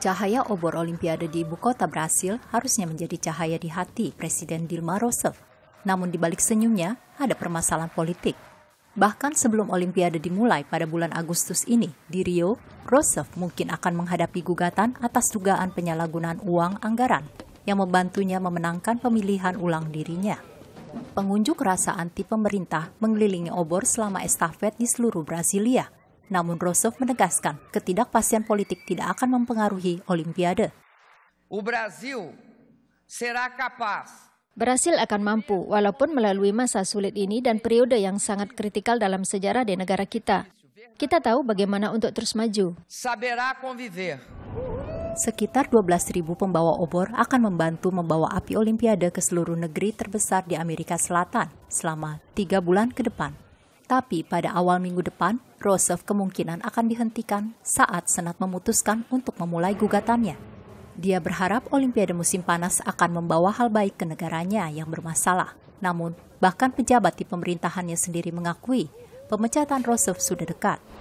Cahaya obor Olimpiade di ibu kota Brasil harusnya menjadi cahaya di hati Presiden Dilma Rousseff. Namun di balik senyumnya, ada permasalahan politik. Bahkan sebelum Olimpiade dimulai pada bulan Agustus ini, di Rio, Rousseff mungkin akan menghadapi gugatan atas dugaan penyalahgunaan uang anggaran yang membantunya memenangkan pemilihan ulang dirinya. Pengunjuk rasa anti pemerintah mengelilingi obor selama estafet di seluruh Brasilia – namun Rosov menegaskan ketidakpastian politik tidak akan mempengaruhi Olimpiade. O Brasil será capaz Brasil akan mampu walaupun melalui masa sulit ini dan periode yang sangat kritikal dalam sejarah di negara kita. Kita tahu bagaimana untuk terus maju. Sekitar 12.000 pembawa obor akan membantu membawa api Olimpiade ke seluruh negeri terbesar di Amerika Selatan selama tiga bulan ke depan. Tapi pada awal minggu depan, Rousseff kemungkinan akan dihentikan saat Senat memutuskan untuk memulai gugatannya. Dia berharap Olimpiade musim panas akan membawa hal baik ke negaranya yang bermasalah. Namun, bahkan pejabat di pemerintahannya sendiri mengakui pemecatan Rousseff sudah dekat.